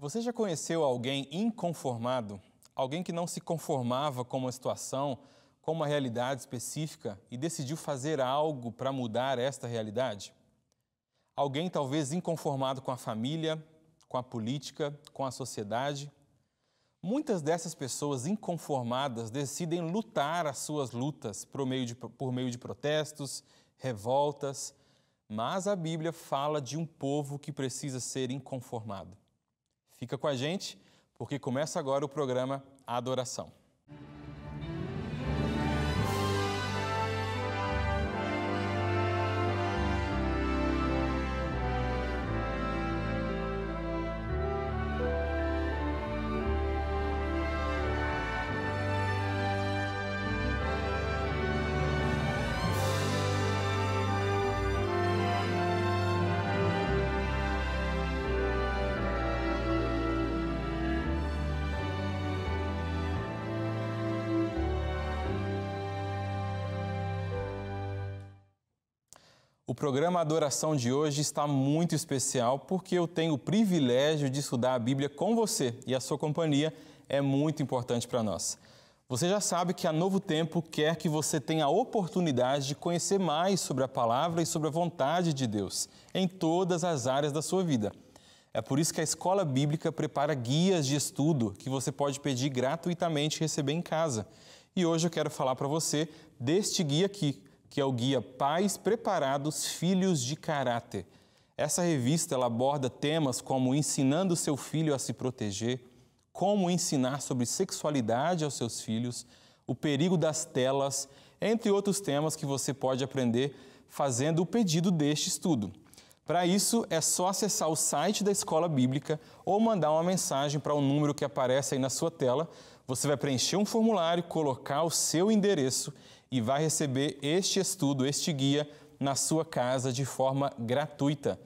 Você já conheceu alguém inconformado? Alguém que não se conformava com uma situação, com uma realidade específica e decidiu fazer algo para mudar esta realidade? Alguém talvez inconformado com a família, com a política, com a sociedade? Muitas dessas pessoas inconformadas decidem lutar as suas lutas por meio de, por meio de protestos, revoltas, mas a Bíblia fala de um povo que precisa ser inconformado. Fica com a gente, porque começa agora o programa Adoração. O programa Adoração de hoje está muito especial porque eu tenho o privilégio de estudar a Bíblia com você e a sua companhia é muito importante para nós. Você já sabe que a Novo Tempo quer que você tenha a oportunidade de conhecer mais sobre a palavra e sobre a vontade de Deus em todas as áreas da sua vida. É por isso que a escola bíblica prepara guias de estudo que você pode pedir gratuitamente e receber em casa. E hoje eu quero falar para você deste guia aqui, que é o guia Pais Preparados Filhos de Caráter. Essa revista ela aborda temas como ensinando seu filho a se proteger, como ensinar sobre sexualidade aos seus filhos, o perigo das telas, entre outros temas que você pode aprender fazendo o pedido deste estudo. Para isso, é só acessar o site da Escola Bíblica ou mandar uma mensagem para o um número que aparece aí na sua tela. Você vai preencher um formulário, colocar o seu endereço e vai receber este estudo, este guia, na sua casa de forma gratuita.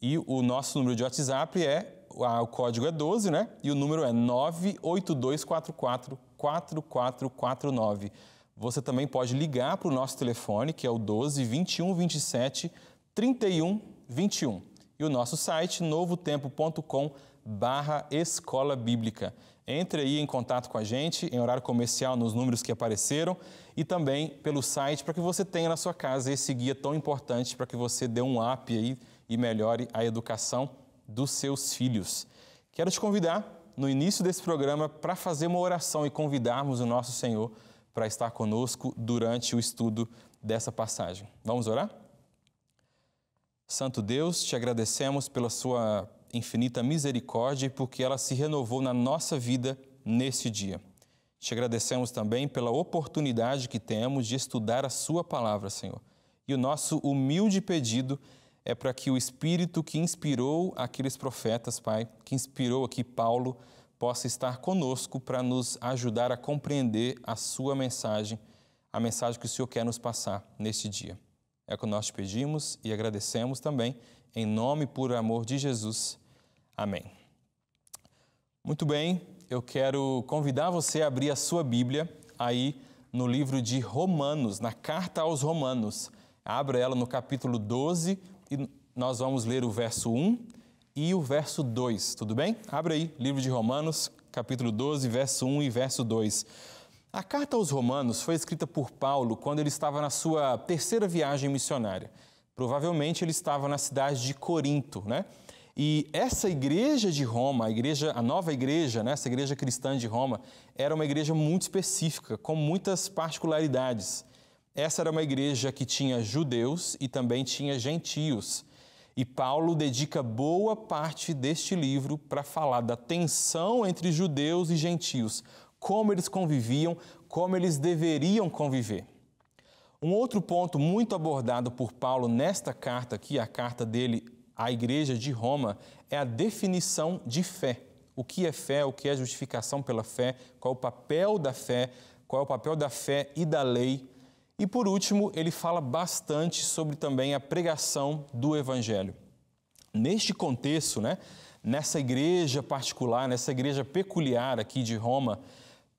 E o nosso número de WhatsApp é, o código é 12, né? E o número é 98244 4449. Você também pode ligar para o nosso telefone, que é o 12 21 27 31 21. E o nosso site, novotempo.com barra Escola Bíblica. Entre aí em contato com a gente em horário comercial nos números que apareceram e também pelo site para que você tenha na sua casa esse guia tão importante para que você dê um up aí e melhore a educação dos seus filhos. Quero te convidar no início desse programa para fazer uma oração e convidarmos o nosso Senhor para estar conosco durante o estudo dessa passagem. Vamos orar? Santo Deus, te agradecemos pela sua infinita misericórdia e porque ela se renovou na nossa vida neste dia. Te agradecemos também pela oportunidade que temos de estudar a Sua palavra, Senhor. E o nosso humilde pedido é para que o Espírito que inspirou aqueles profetas, Pai, que inspirou aqui Paulo, possa estar conosco para nos ajudar a compreender a Sua mensagem, a mensagem que o Senhor quer nos passar neste dia. É o que nós te pedimos e agradecemos também, em nome e por amor de Jesus. Amém. Muito bem, eu quero convidar você a abrir a sua Bíblia aí no livro de Romanos, na carta aos Romanos. Abra ela no capítulo 12 e nós vamos ler o verso 1 e o verso 2, tudo bem? Abra aí, livro de Romanos, capítulo 12, verso 1 e verso 2. A carta aos Romanos foi escrita por Paulo quando ele estava na sua terceira viagem missionária. Provavelmente ele estava na cidade de Corinto, né? E essa igreja de Roma, a igreja, a nova igreja, né, essa igreja cristã de Roma, era uma igreja muito específica, com muitas particularidades. Essa era uma igreja que tinha judeus e também tinha gentios. E Paulo dedica boa parte deste livro para falar da tensão entre judeus e gentios, como eles conviviam, como eles deveriam conviver. Um outro ponto muito abordado por Paulo nesta carta aqui, a carta dele a Igreja de Roma é a definição de fé. O que é fé, o que é justificação pela fé, qual é o papel da fé, qual é o papel da fé e da lei. E por último, ele fala bastante sobre também a pregação do Evangelho. Neste contexto, né, nessa igreja particular, nessa igreja peculiar aqui de Roma,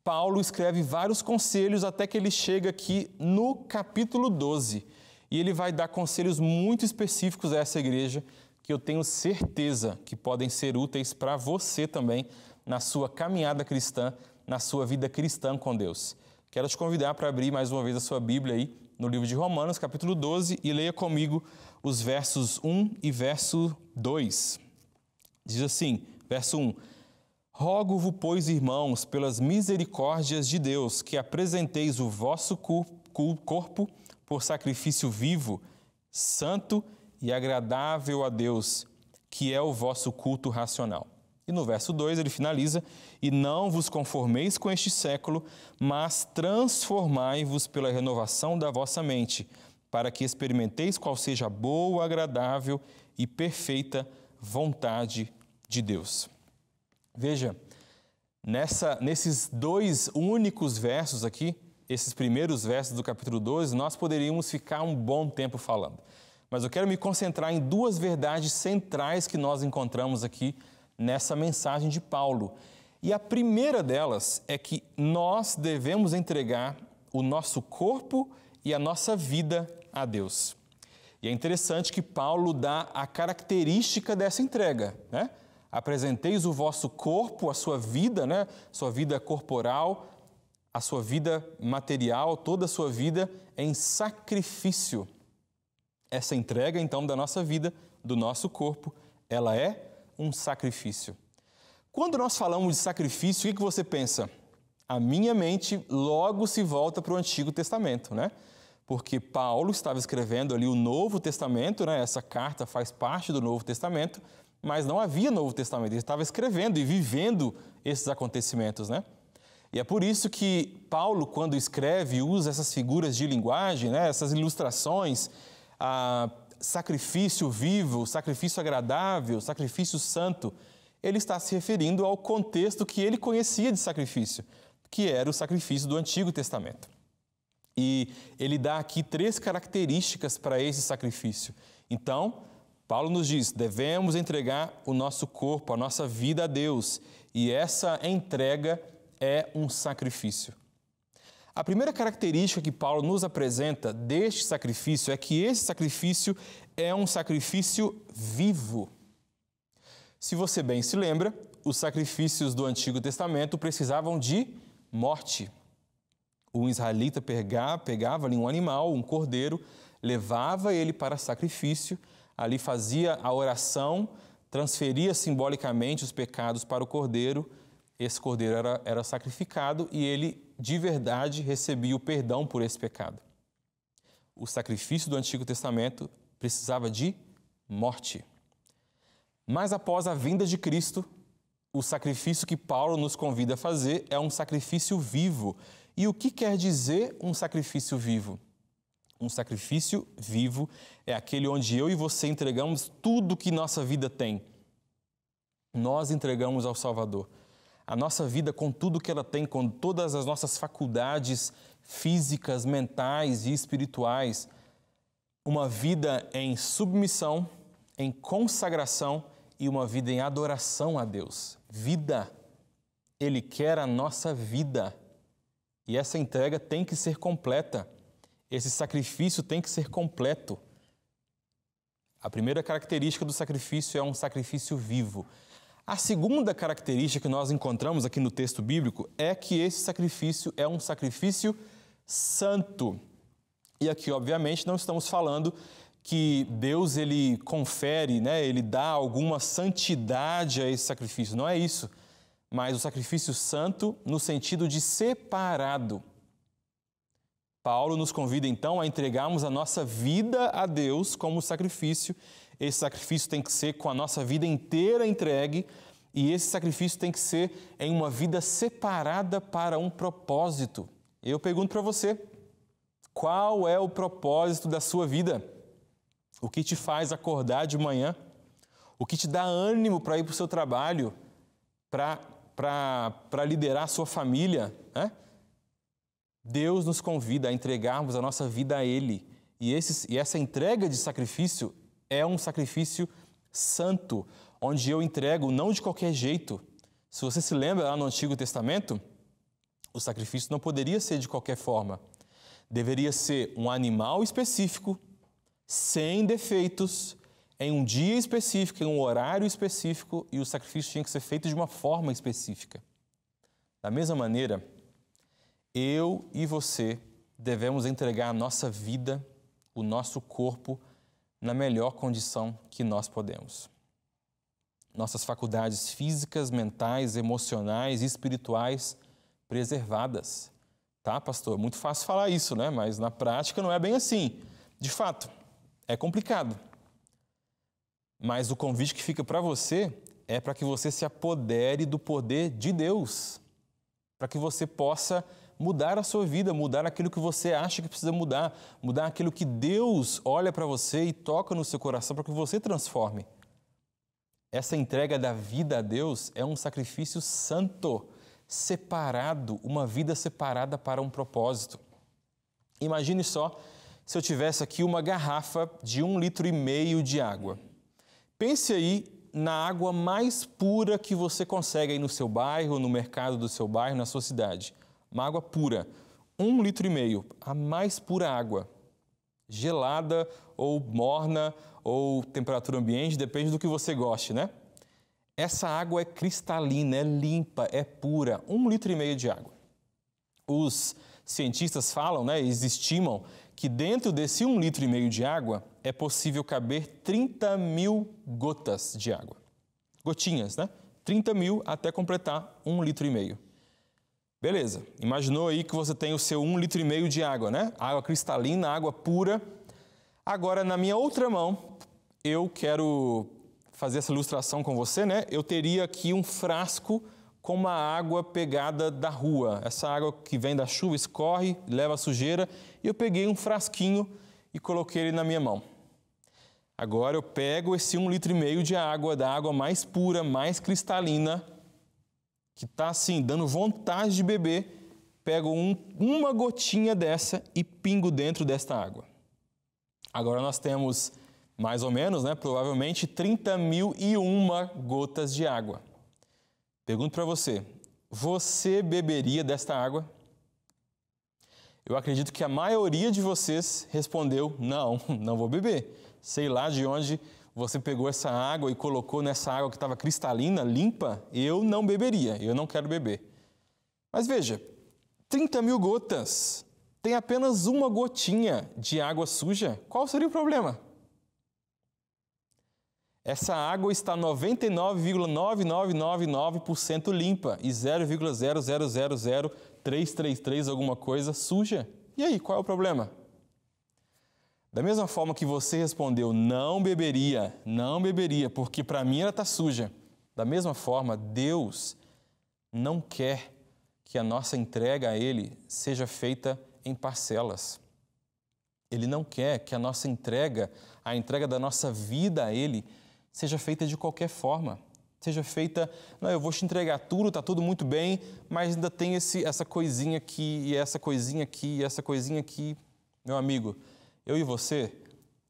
Paulo escreve vários conselhos até que ele chega aqui no capítulo 12. E ele vai dar conselhos muito específicos a essa igreja que eu tenho certeza que podem ser úteis para você também na sua caminhada cristã, na sua vida cristã com Deus. Quero te convidar para abrir mais uma vez a sua Bíblia aí no livro de Romanos, capítulo 12, e leia comigo os versos 1 e verso 2. Diz assim, verso 1: Rogo-vos, pois, irmãos, pelas misericórdias de Deus, que apresenteis o vosso corpo por sacrifício vivo, santo e e agradável a Deus, que é o vosso culto racional. E no verso 2 ele finaliza: E não vos conformeis com este século, mas transformai-vos pela renovação da vossa mente, para que experimenteis qual seja a boa, agradável e perfeita vontade de Deus. Veja, nessa, nesses dois únicos versos aqui, esses primeiros versos do capítulo 12, nós poderíamos ficar um bom tempo falando mas eu quero me concentrar em duas verdades centrais que nós encontramos aqui nessa mensagem de Paulo. E a primeira delas é que nós devemos entregar o nosso corpo e a nossa vida a Deus. E é interessante que Paulo dá a característica dessa entrega, né? Apresenteis o vosso corpo, a sua vida, né? Sua vida corporal, a sua vida material, toda a sua vida em sacrifício essa entrega, então, da nossa vida, do nosso corpo, ela é um sacrifício. Quando nós falamos de sacrifício, o que você pensa? A minha mente logo se volta para o Antigo Testamento, né? Porque Paulo estava escrevendo ali o Novo Testamento, né? Essa carta faz parte do Novo Testamento, mas não havia Novo Testamento. Ele estava escrevendo e vivendo esses acontecimentos, né? E é por isso que Paulo, quando escreve, usa essas figuras de linguagem, né? Essas ilustrações a sacrifício vivo, sacrifício agradável, sacrifício santo, ele está se referindo ao contexto que ele conhecia de sacrifício, que era o sacrifício do Antigo Testamento. E ele dá aqui três características para esse sacrifício. Então, Paulo nos diz: devemos entregar o nosso corpo, a nossa vida a Deus, e essa entrega é um sacrifício. A primeira característica que Paulo nos apresenta deste sacrifício é que esse sacrifício é um sacrifício vivo. Se você bem se lembra, os sacrifícios do Antigo Testamento precisavam de morte. Um israelita pegava, pegava ali um animal, um cordeiro, levava ele para sacrifício, ali fazia a oração, transferia simbolicamente os pecados para o cordeiro esse cordeiro era, era sacrificado e ele de verdade recebia o perdão por esse pecado. O sacrifício do Antigo Testamento precisava de morte. Mas após a vinda de Cristo, o sacrifício que Paulo nos convida a fazer é um sacrifício vivo. E o que quer dizer um sacrifício vivo? Um sacrifício vivo é aquele onde eu e você entregamos tudo que nossa vida tem. Nós entregamos ao Salvador. A nossa vida, com tudo que ela tem, com todas as nossas faculdades físicas, mentais e espirituais, uma vida em submissão, em consagração e uma vida em adoração a Deus. Vida. Ele quer a nossa vida. E essa entrega tem que ser completa. Esse sacrifício tem que ser completo. A primeira característica do sacrifício é um sacrifício vivo. A segunda característica que nós encontramos aqui no texto bíblico é que esse sacrifício é um sacrifício santo. E aqui, obviamente, não estamos falando que Deus ele confere, né, ele dá alguma santidade a esse sacrifício. Não é isso. Mas o sacrifício santo no sentido de separado. Paulo nos convida então a entregarmos a nossa vida a Deus como sacrifício. Esse sacrifício tem que ser com a nossa vida inteira entregue, e esse sacrifício tem que ser em uma vida separada para um propósito. Eu pergunto para você: qual é o propósito da sua vida? O que te faz acordar de manhã? O que te dá ânimo para ir para o seu trabalho, para liderar a sua família? Né? Deus nos convida a entregarmos a nossa vida a Ele. E, esse, e essa entrega de sacrifício é um sacrifício santo, onde eu entrego não de qualquer jeito. Se você se lembra lá no Antigo Testamento, o sacrifício não poderia ser de qualquer forma. Deveria ser um animal específico, sem defeitos, em um dia específico, em um horário específico, e o sacrifício tinha que ser feito de uma forma específica. Da mesma maneira, eu e você devemos entregar a nossa vida, o nosso corpo, na melhor condição que nós podemos. Nossas faculdades físicas, mentais, emocionais e espirituais preservadas. Tá, pastor? Muito fácil falar isso, né? Mas na prática não é bem assim. De fato, é complicado. Mas o convite que fica para você é para que você se apodere do poder de Deus, para que você possa mudar a sua vida, mudar aquilo que você acha que precisa mudar, mudar aquilo que Deus olha para você e toca no seu coração para que você transforme. Essa entrega da vida a Deus é um sacrifício santo, separado, uma vida separada para um propósito. Imagine só se eu tivesse aqui uma garrafa de um litro e meio de água. Pense aí na água mais pura que você consegue aí no seu bairro, no mercado do seu bairro, na sua cidade uma água pura, um litro e meio, a mais pura água, gelada ou morna ou temperatura ambiente, depende do que você goste, né? Essa água é cristalina, é limpa, é pura, um litro e meio de água. Os cientistas falam, né, eles estimam que dentro desse um litro e meio de água é possível caber 30 mil gotas de água. Gotinhas, né? 30 mil até completar um litro e meio. Beleza, imaginou aí que você tem o seu 1,5 um litro e meio de água, né? Água cristalina, água pura. Agora, na minha outra mão, eu quero fazer essa ilustração com você, né? Eu teria aqui um frasco com uma água pegada da rua. Essa água que vem da chuva escorre, leva sujeira, e eu peguei um frasquinho e coloquei ele na minha mão. Agora eu pego esse um litro e meio de água, da água mais pura, mais cristalina, que está assim, dando vontade de beber, pego um, uma gotinha dessa e pingo dentro desta água. Agora nós temos mais ou menos, né, provavelmente 30 mil e uma gotas de água. Pergunto para você, você beberia desta água? Eu acredito que a maioria de vocês respondeu: não, não vou beber. Sei lá de onde você pegou essa água e colocou nessa água que estava cristalina, limpa, eu não beberia, eu não quero beber. Mas veja, 30 mil gotas, tem apenas uma gotinha de água suja, qual seria o problema? Essa água está 99,9999% limpa e 0,0000333 alguma coisa suja. E aí, qual é o problema? Da mesma forma que você respondeu, não beberia, não beberia, porque para mim ela está suja. Da mesma forma, Deus não quer que a nossa entrega a Ele seja feita em parcelas. Ele não quer que a nossa entrega, a entrega da nossa vida a Ele, seja feita de qualquer forma. Seja feita, não, eu vou te entregar tudo, está tudo muito bem, mas ainda tem esse, essa coisinha aqui, e essa coisinha aqui, e essa coisinha aqui. Meu amigo, eu e você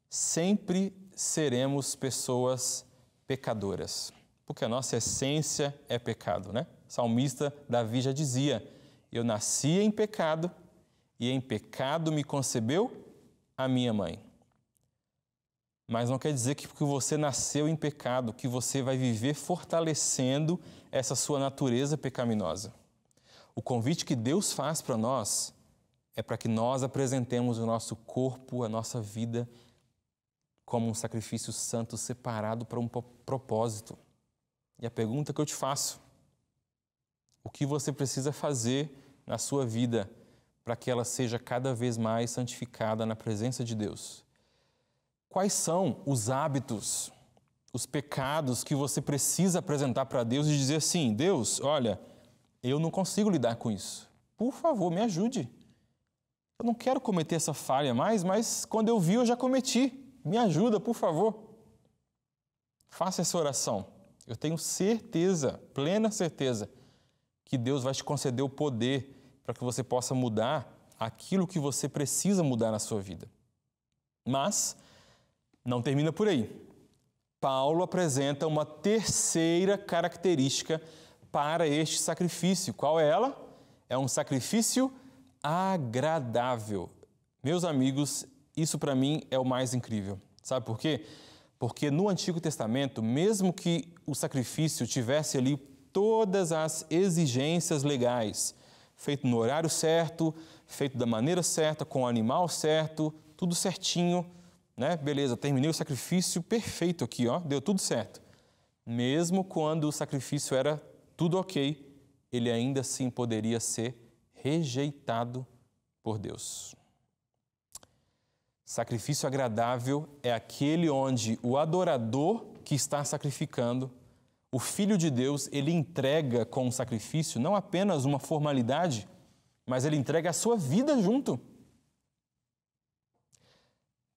sempre seremos pessoas pecadoras, porque a nossa essência é pecado, né? O salmista Davi já dizia: Eu nasci em pecado e em pecado me concebeu a minha mãe. Mas não quer dizer que porque você nasceu em pecado, que você vai viver fortalecendo essa sua natureza pecaminosa. O convite que Deus faz para nós é para que nós apresentemos o nosso corpo, a nossa vida, como um sacrifício santo separado para um propósito. E a pergunta que eu te faço: o que você precisa fazer na sua vida para que ela seja cada vez mais santificada na presença de Deus? Quais são os hábitos, os pecados que você precisa apresentar para Deus e dizer assim: Deus, olha, eu não consigo lidar com isso. Por favor, me ajude. Eu não quero cometer essa falha mais, mas quando eu vi, eu já cometi. Me ajuda, por favor. Faça essa oração. Eu tenho certeza, plena certeza, que Deus vai te conceder o poder para que você possa mudar aquilo que você precisa mudar na sua vida. Mas não termina por aí. Paulo apresenta uma terceira característica para este sacrifício. Qual é ela? É um sacrifício agradável. Meus amigos, isso para mim é o mais incrível. Sabe por quê? Porque no Antigo Testamento, mesmo que o sacrifício tivesse ali todas as exigências legais, feito no horário certo, feito da maneira certa, com o animal certo, tudo certinho, né? Beleza, terminei o sacrifício perfeito aqui, ó, deu tudo certo. Mesmo quando o sacrifício era tudo ok, ele ainda assim poderia ser rejeitado por Deus. Sacrifício agradável é aquele onde o adorador que está sacrificando, o Filho de Deus, ele entrega com o sacrifício não apenas uma formalidade, mas ele entrega a sua vida junto.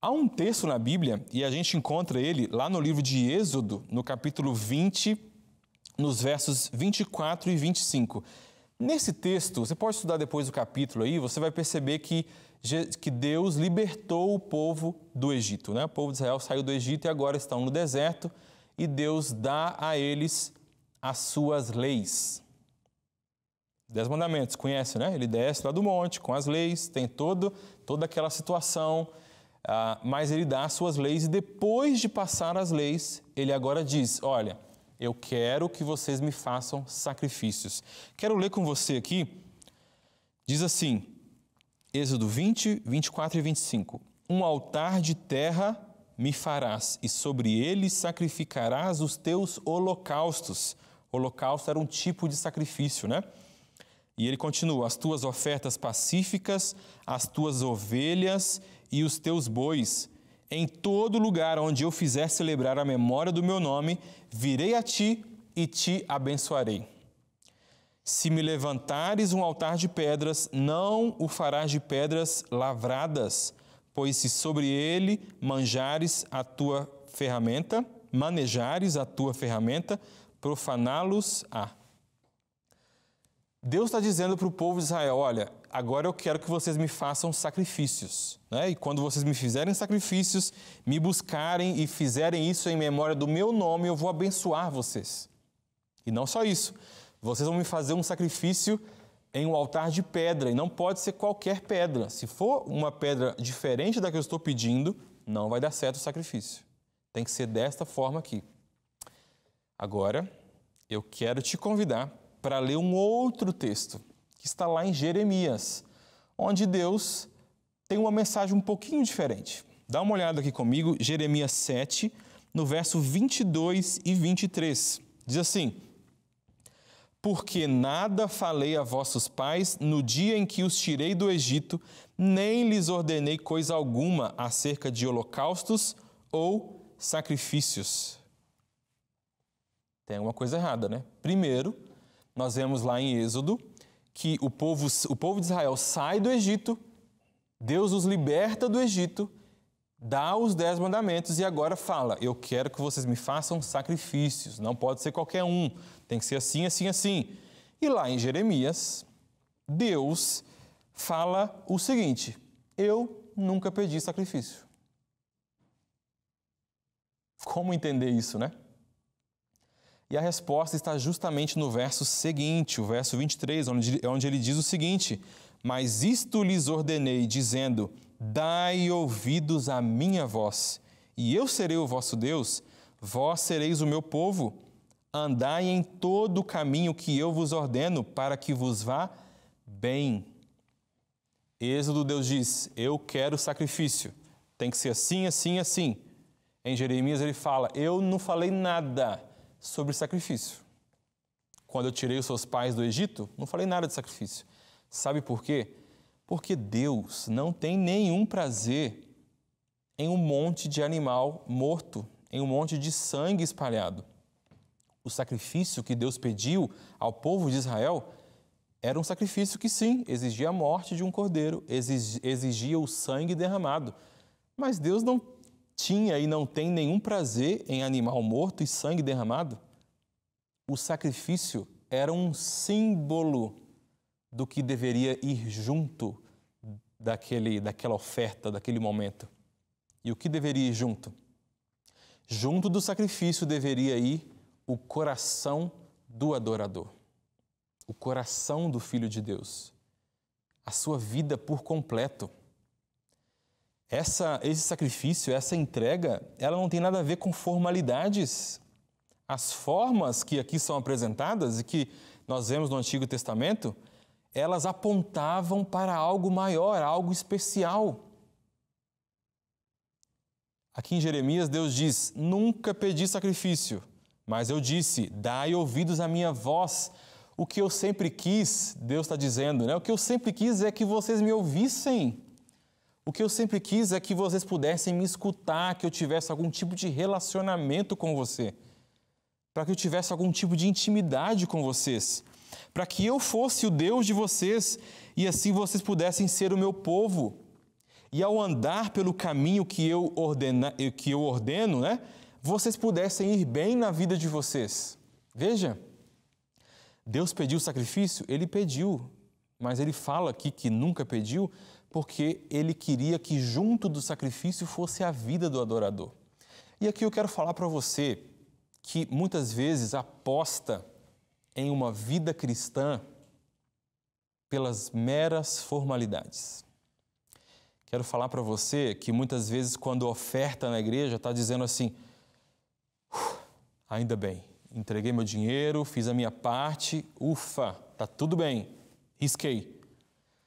Há um texto na Bíblia, e a gente encontra ele lá no livro de Êxodo, no capítulo 20, nos versos 24 e 25. Nesse texto, você pode estudar depois o capítulo aí, você vai perceber que, que Deus libertou o povo do Egito. Né? O povo de Israel saiu do Egito e agora estão no deserto e Deus dá a eles as suas leis. Dez mandamentos, conhece, né? Ele desce lá do monte com as leis, tem todo, toda aquela situação, ah, mas ele dá as suas leis e depois de passar as leis, ele agora diz: olha eu quero que vocês me façam sacrifícios. Quero ler com você aqui. Diz assim, Êxodo 20, 24 e 25: Um altar de terra me farás, e sobre ele sacrificarás os teus holocaustos. Holocausto era um tipo de sacrifício, né? E ele continua: as tuas ofertas pacíficas, as tuas ovelhas e os teus bois em todo lugar onde eu fizer celebrar a memória do meu nome, virei a ti e te abençoarei. Se me levantares um altar de pedras, não o farás de pedras lavradas, pois se sobre ele manjares a tua ferramenta, manejares a tua ferramenta, profaná-los-á. Deus está dizendo para o povo de Israel: olha, agora eu quero que vocês me façam sacrifícios. Né? E quando vocês me fizerem sacrifícios, me buscarem e fizerem isso em memória do meu nome, eu vou abençoar vocês. E não só isso, vocês vão me fazer um sacrifício em um altar de pedra, e não pode ser qualquer pedra. Se for uma pedra diferente da que eu estou pedindo, não vai dar certo o sacrifício. Tem que ser desta forma aqui. Agora, eu quero te convidar para ler um outro texto que está lá em Jeremias, onde Deus tem uma mensagem um pouquinho diferente. Dá uma olhada aqui comigo, Jeremias 7, no verso 22 e 23. Diz assim: Porque nada falei a vossos pais no dia em que os tirei do Egito, nem lhes ordenei coisa alguma acerca de holocaustos ou sacrifícios. Tem alguma coisa errada, né? Primeiro, nós vemos lá em Êxodo que o povo, o povo de Israel sai do Egito, Deus os liberta do Egito, dá os dez mandamentos e agora fala: Eu quero que vocês me façam sacrifícios, não pode ser qualquer um, tem que ser assim, assim, assim. E lá em Jeremias, Deus fala o seguinte: Eu nunca pedi sacrifício. Como entender isso, né? E a resposta está justamente no verso seguinte, o verso 23, onde, onde ele diz o seguinte: Mas isto lhes ordenei, dizendo: Dai ouvidos à minha voz, e eu serei o vosso Deus, vós sereis o meu povo. Andai em todo o caminho que eu vos ordeno, para que vos vá bem. Êxodo, Deus diz: Eu quero sacrifício. Tem que ser assim, assim, assim. Em Jeremias, ele fala: Eu não falei nada sobre sacrifício. Quando eu tirei os seus pais do Egito, não falei nada de sacrifício. Sabe por quê? Porque Deus não tem nenhum prazer em um monte de animal morto, em um monte de sangue espalhado. O sacrifício que Deus pediu ao povo de Israel era um sacrifício que, sim, exigia a morte de um cordeiro, exigia o sangue derramado. Mas Deus não tinha e não tem nenhum prazer em animal morto e sangue derramado? O sacrifício era um símbolo do que deveria ir junto daquele, daquela oferta, daquele momento. E o que deveria ir junto? Junto do sacrifício deveria ir o coração do adorador, o coração do Filho de Deus, a sua vida por completo. Essa, esse sacrifício, essa entrega, ela não tem nada a ver com formalidades. As formas que aqui são apresentadas e que nós vemos no Antigo Testamento, elas apontavam para algo maior, algo especial. Aqui em Jeremias, Deus diz: Nunca pedi sacrifício, mas eu disse: Dai ouvidos à minha voz. O que eu sempre quis, Deus está dizendo, né? O que eu sempre quis é que vocês me ouvissem. O que eu sempre quis é que vocês pudessem me escutar, que eu tivesse algum tipo de relacionamento com você, para que eu tivesse algum tipo de intimidade com vocês, para que eu fosse o Deus de vocês e assim vocês pudessem ser o meu povo. E ao andar pelo caminho que eu, ordena, eh, que eu ordeno, né, vocês pudessem ir bem na vida de vocês. Veja, Deus pediu sacrifício? Ele pediu, mas ele fala aqui que nunca pediu porque ele queria que junto do sacrifício fosse a vida do adorador. E aqui eu quero falar para você que muitas vezes aposta em uma vida cristã pelas meras formalidades. Quero falar para você que muitas vezes, quando oferta na igreja, está dizendo assim: ainda bem, entreguei meu dinheiro, fiz a minha parte, ufa, está tudo bem risquei.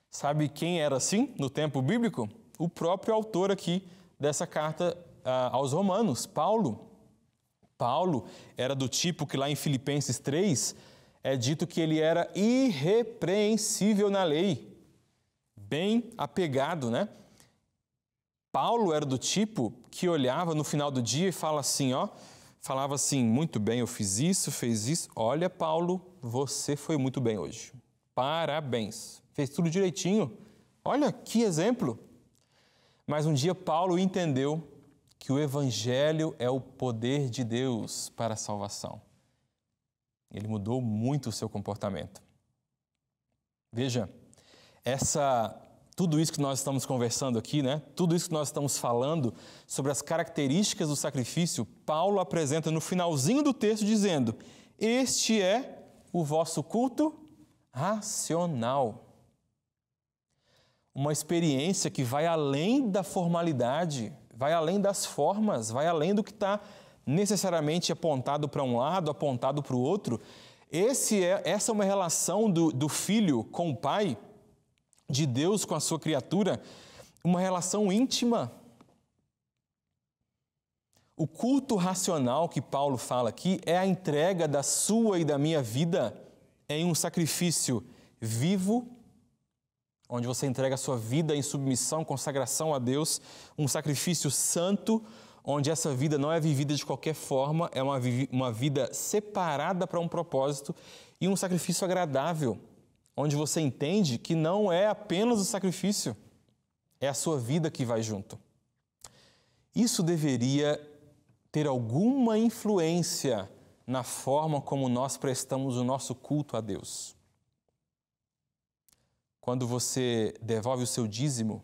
Sabe quem era assim no tempo bíblico? O próprio autor aqui dessa carta ah, aos Romanos, Paulo. Paulo era do tipo que lá em Filipenses 3 é dito que ele era irrepreensível na lei, bem apegado, né? Paulo era do tipo que olhava no final do dia e fala assim, ó, falava assim, muito bem, eu fiz isso, fez isso. Olha, Paulo, você foi muito bem hoje. Parabéns. Fez tudo direitinho. Olha que exemplo. Mas um dia Paulo entendeu que o evangelho é o poder de Deus para a salvação. Ele mudou muito o seu comportamento. Veja, essa tudo isso que nós estamos conversando aqui, né? Tudo isso que nós estamos falando sobre as características do sacrifício, Paulo apresenta no finalzinho do texto dizendo: "Este é o vosso culto racional. Uma experiência que vai além da formalidade, vai além das formas, vai além do que está necessariamente apontado para um lado, apontado para o outro. Esse é, essa é uma relação do, do filho com o pai, de Deus com a sua criatura, uma relação íntima. O culto racional que Paulo fala aqui é a entrega da sua e da minha vida é em um sacrifício vivo, onde você entrega a sua vida em submissão, consagração a Deus, um sacrifício santo, onde essa vida não é vivida de qualquer forma, é uma, uma vida separada para um propósito e um sacrifício agradável, onde você entende que não é apenas o sacrifício, é a sua vida que vai junto. Isso deveria ter alguma influência na forma como nós prestamos o nosso culto a Deus. Quando você devolve o seu dízimo,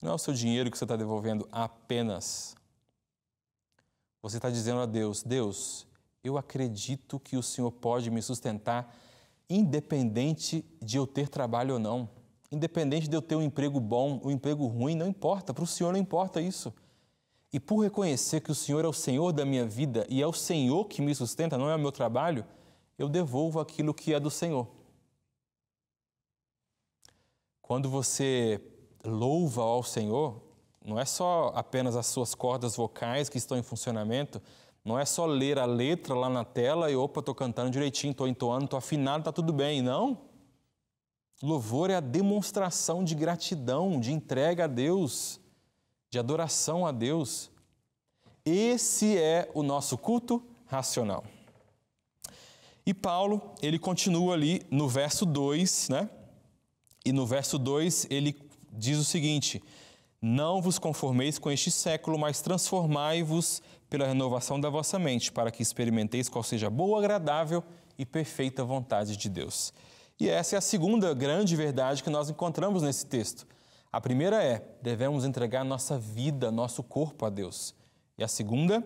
não é o seu dinheiro que você está devolvendo apenas. Você está dizendo a Deus: Deus, eu acredito que o Senhor pode me sustentar, independente de eu ter trabalho ou não. Independente de eu ter um emprego bom, um emprego ruim, não importa. Para o Senhor não importa isso e por reconhecer que o Senhor é o Senhor da minha vida e é o Senhor que me sustenta, não é o meu trabalho, eu devolvo aquilo que é do Senhor. Quando você louva ao Senhor, não é só apenas as suas cordas vocais que estão em funcionamento, não é só ler a letra lá na tela e opa, estou cantando direitinho, estou entoando, estou afinado, está tudo bem. Não. Louvor é a demonstração de gratidão, de entrega a Deus de adoração a Deus. Esse é o nosso culto racional. E Paulo, ele continua ali no verso 2, né? E no verso 2 ele diz o seguinte: Não vos conformeis com este século, mas transformai-vos pela renovação da vossa mente, para que experimenteis qual seja a boa, agradável e perfeita vontade de Deus. E essa é a segunda grande verdade que nós encontramos nesse texto. A primeira é: devemos entregar nossa vida, nosso corpo a Deus. E a segunda,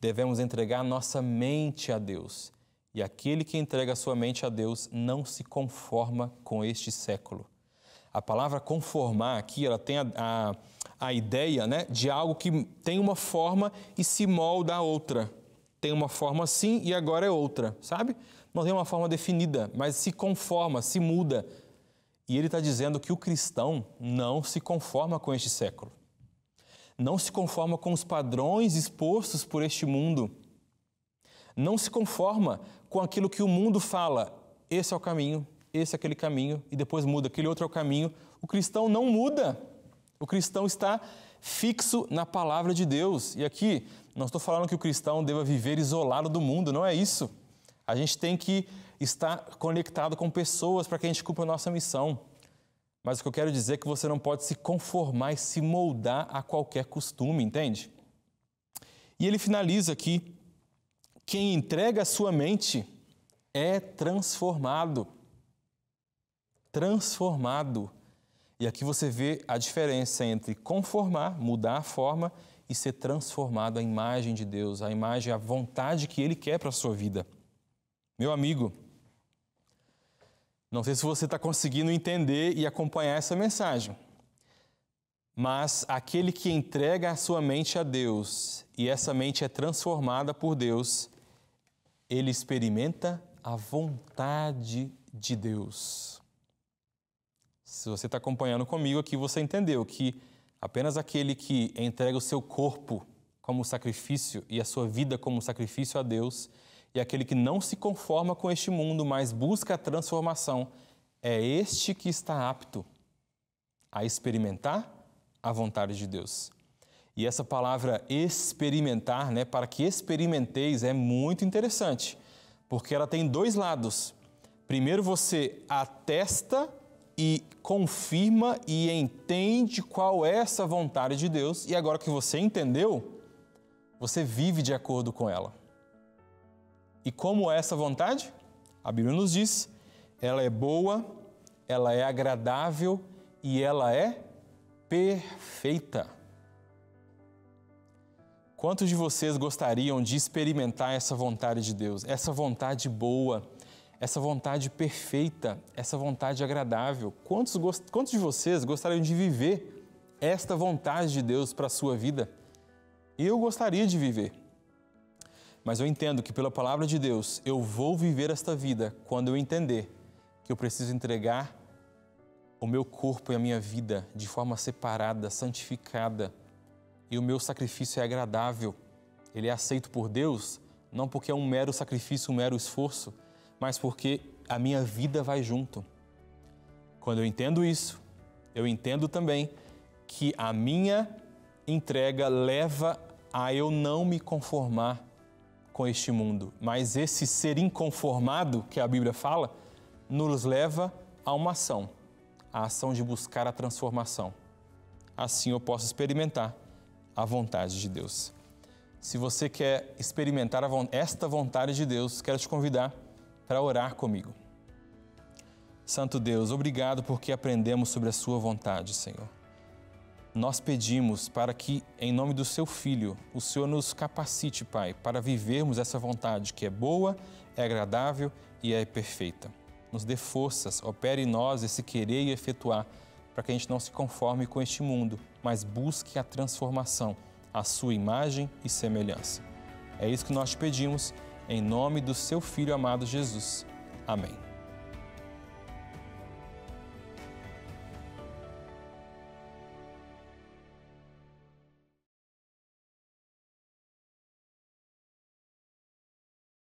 devemos entregar nossa mente a Deus. E aquele que entrega sua mente a Deus não se conforma com este século. A palavra conformar aqui, ela tem a, a, a ideia né, de algo que tem uma forma e se molda a outra. Tem uma forma assim e agora é outra, sabe? Não tem uma forma definida, mas se conforma, se muda, e ele está dizendo que o cristão não se conforma com este século, não se conforma com os padrões expostos por este mundo, não se conforma com aquilo que o mundo fala, esse é o caminho, esse é aquele caminho, e depois muda, aquele outro é o caminho. O cristão não muda, o cristão está fixo na palavra de Deus. E aqui, não estou falando que o cristão deva viver isolado do mundo, não é isso. A gente tem que está conectado com pessoas para que a gente cumpra a nossa missão. Mas o que eu quero dizer é que você não pode se conformar e se moldar a qualquer costume, entende? E ele finaliza aqui: quem entrega a sua mente é transformado. Transformado. E aqui você vê a diferença entre conformar, mudar a forma e ser transformado à imagem de Deus, à imagem, à vontade que Ele quer para a sua vida. Meu amigo, não sei se você está conseguindo entender e acompanhar essa mensagem. Mas aquele que entrega a sua mente a Deus e essa mente é transformada por Deus, ele experimenta a vontade de Deus. Se você está acompanhando comigo aqui, você entendeu que apenas aquele que entrega o seu corpo como sacrifício e a sua vida como sacrifício a Deus, e aquele que não se conforma com este mundo, mas busca a transformação, é este que está apto a experimentar a vontade de Deus. E essa palavra experimentar, né, para que experimenteis, é muito interessante, porque ela tem dois lados. Primeiro você atesta e confirma e entende qual é essa vontade de Deus, e agora que você entendeu, você vive de acordo com ela. E como é essa vontade? A Bíblia nos diz: ela é boa, ela é agradável e ela é perfeita. Quantos de vocês gostariam de experimentar essa vontade de Deus? Essa vontade boa, essa vontade perfeita, essa vontade agradável. Quantos, quantos de vocês gostariam de viver esta vontade de Deus para a sua vida? Eu gostaria de viver. Mas eu entendo que pela palavra de Deus eu vou viver esta vida quando eu entender que eu preciso entregar o meu corpo e a minha vida de forma separada, santificada. E o meu sacrifício é agradável. Ele é aceito por Deus não porque é um mero sacrifício, um mero esforço, mas porque a minha vida vai junto. Quando eu entendo isso, eu entendo também que a minha entrega leva a eu não me conformar com este mundo, mas esse ser inconformado que a Bíblia fala nos leva a uma ação, a ação de buscar a transformação. Assim eu posso experimentar a vontade de Deus. Se você quer experimentar esta vontade de Deus, quero te convidar para orar comigo. Santo Deus, obrigado porque aprendemos sobre a Sua vontade, Senhor. Nós pedimos para que, em nome do seu Filho, o Senhor nos capacite, Pai, para vivermos essa vontade que é boa, é agradável e é perfeita. Nos dê forças, opere em nós esse querer e efetuar, para que a gente não se conforme com este mundo, mas busque a transformação, a sua imagem e semelhança. É isso que nós te pedimos, em nome do seu Filho amado Jesus. Amém.